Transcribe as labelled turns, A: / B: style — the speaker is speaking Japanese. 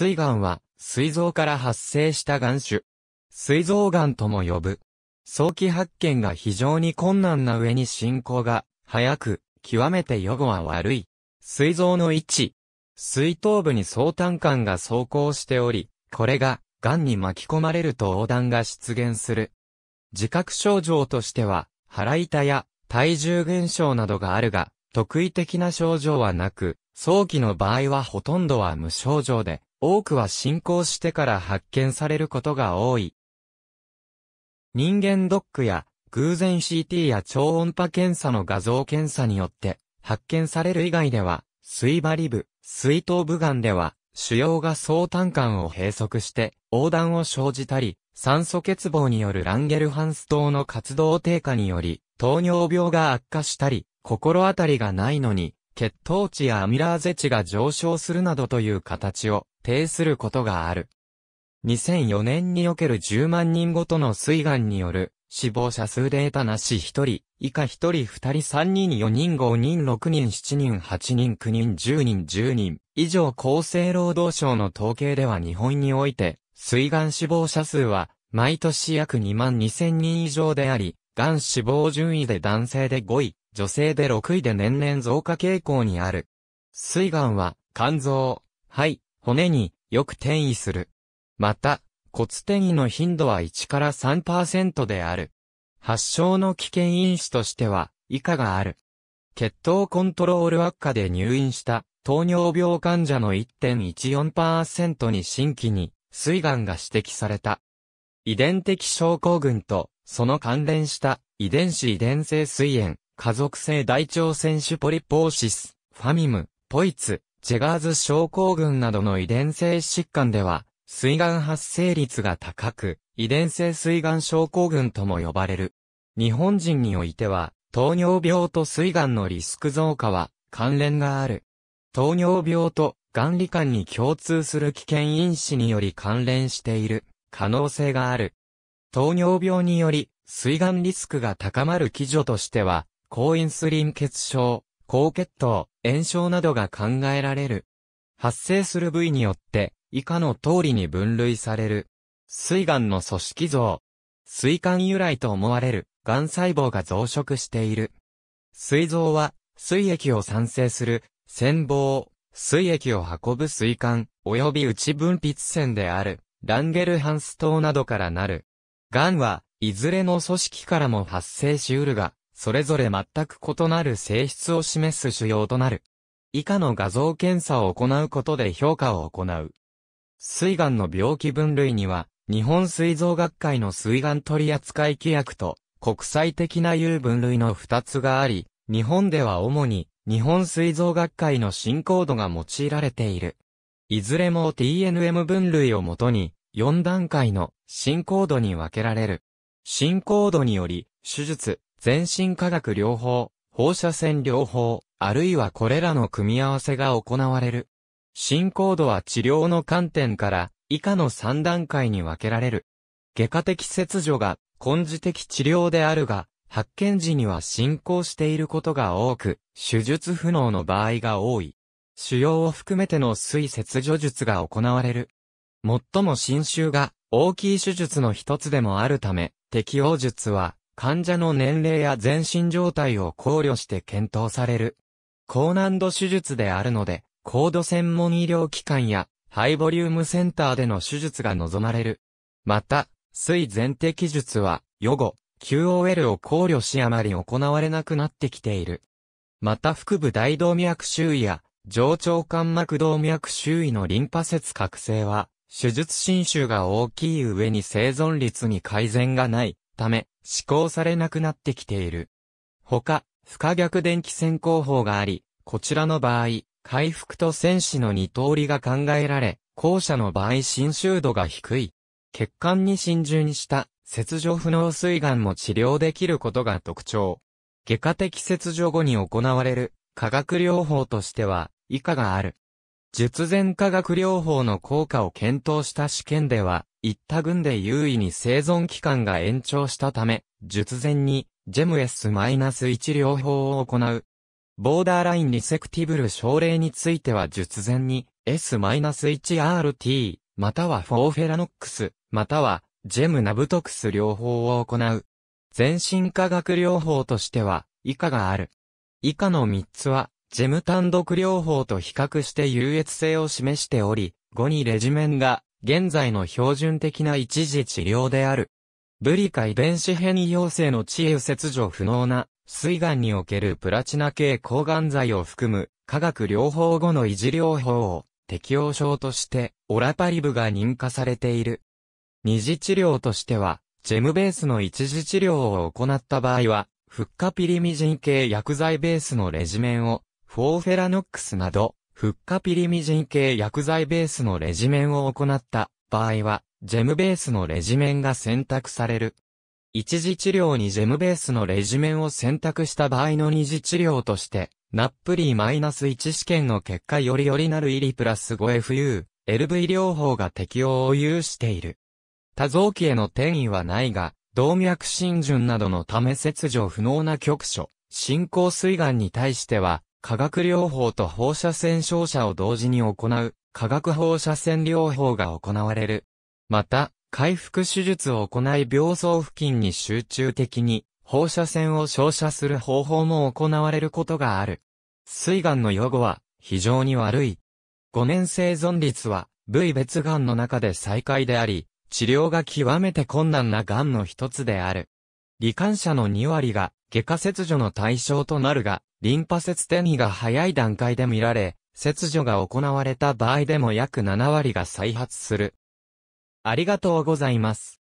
A: 膵癌は、膵臓から発生した岩種。膵臓癌とも呼ぶ。早期発見が非常に困難な上に進行が、早く、極めて予後は悪い。膵臓の位置。水頭部に相単管が走行しており、これが、癌に巻き込まれると横断が出現する。自覚症状としては、腹痛や体重減少などがあるが、特異的な症状はなく、早期の場合はほとんどは無症状で、多くは進行してから発見されることが多い。人間ドックや偶然 CT や超音波検査の画像検査によって発見される以外では、水針部、水頭部癌では、腫瘍が相単管を閉塞して横断を生じたり、酸素欠乏によるランゲルハンス島の活動低下により、糖尿病が悪化したり、心当たりがないのに、血糖値やアミラーゼ値が上昇するなどという形を呈することがある。2004年における10万人ごとの水岩による死亡者数データなし1人、以下1人2人3人4人5人6人7人8人9人10人10人以上厚生労働省の統計では日本において、水がん死亡者数は毎年約2万2000人以上であり、がん死亡順位で男性で5位、女性で6位で年々増加傾向にある。水がんは肝臓、肺、骨によく転移する。また、骨転移の頻度は1から3%である。発症の危険因子としては、以下がある。血糖コントロール悪化で入院した糖尿病患者の1.14%に新規に膵がんが指摘された。遺伝的症候群とその関連した遺伝子遺伝性膵炎、家族性大腸腺腫ポリポーシス、ファミム、ポイツ、ジェガーズ症候群などの遺伝性疾患では、水がん発生率が高く、遺伝性水が症候群とも呼ばれる。日本人においては、糖尿病と水がんのリスク増加は関連がある。糖尿病とがん罹患に共通する危険因子により関連している可能性がある。糖尿病により水がんリスクが高まる基準としては、高インスリン血症、高血糖、炎症などが考えられる。発生する部位によって、以下の通りに分類される。水がんの組織像。水管由来と思われる、がん細胞が増殖している。水臓は、水液を産生する、腺胞、水液を運ぶ水管、及び内分泌腺である、ランゲルハンス島などからなる。がんは、いずれの組織からも発生しうるが、それぞれ全く異なる性質を示す主要となる。以下の画像検査を行うことで評価を行う。水がんの病気分類には、日本水蔵学会の水がん取扱規約と、国際的な有分類の二つがあり、日本では主に、日本水蔵学会の進行度が用いられている。いずれも TNM 分類をもとに、4段階の進行度に分けられる。進行度により、手術、全身化学療法、放射線療法、あるいはこれらの組み合わせが行われる。進行度は治療の観点から以下の3段階に分けられる。外科的切除が根治的治療であるが、発見時には進行していることが多く、手術不能の場合が多い。腫瘍を含めての水切除術が行われる。最も侵襲が大きい手術の一つでもあるため、適応術は患者の年齢や全身状態を考慮して検討される。高難度手術であるので、高度専門医療機関やハイボリュームセンターでの手術が望まれる。また、水前摘術は、予後、QOL を考慮しあまり行われなくなってきている。また腹部大動脈周囲や、上腸間膜動脈周囲のリンパ節覚醒は、手術侵襲が大きい上に生存率に改善がないため、施行されなくなってきている。他、不可逆電気線工法があり、こちらの場合、回復と戦死の二通りが考えられ、後者の場合侵襲度が低い。血管に浸潤した切除不能水がんも治療できることが特徴。外科的切除後に行われる化学療法としては以下がある。術前化学療法の効果を検討した試験では、一った群で優位に生存期間が延長したため、術前に、ジェム S-1 療法を行う。ボーダーラインリセクティブル症例については術前に、S-1RT、またはフォーフェラノックス、または、ジェムナブトクス療法を行う。全身化学療法としては、以下がある。以下の3つは、ジェム単独療法と比較して優越性を示しており、後にレジメンが現在の標準的な一時治療である。ブリカ遺伝子変異陽性の治癒切除不能な、水がんにおけるプラチナ系抗がん剤を含む、化学療法後の維持療法を適用症として、オラパリブが認可されている。二次治療としては、ジェムベースの一次治療を行った場合は、フッカピリミジン系薬剤ベースのレジメンをフォーフェラノックスなど、フッカピリミジン系薬剤ベースのレジメンを行った場合は、ジェムベースのレジメンが選択される。一次治療にジェムベースのレジメンを選択した場合の二次治療として、ナップリーマイナス -1 試験の結果よりよりなるイリプラス 5FU、LV 療法が適用を有している。多臓器への転移はないが、動脈浸潤などのため切除不能な局所、進行水がに対しては、化学療法と放射線照射を同時に行う、化学放射線療法が行われる。また、回復手術を行い病巣付近に集中的に放射線を照射する方法も行われることがある。水がんの予後は非常に悪い。5年生存率は部位別がんの中で最下位であり、治療が極めて困難ながんの一つである。罹患者の2割が外科切除の対象となるが、リンパ節転移が早い段階で見られ、切除が行われた場合でも約7割が再発する。ありがとうございます。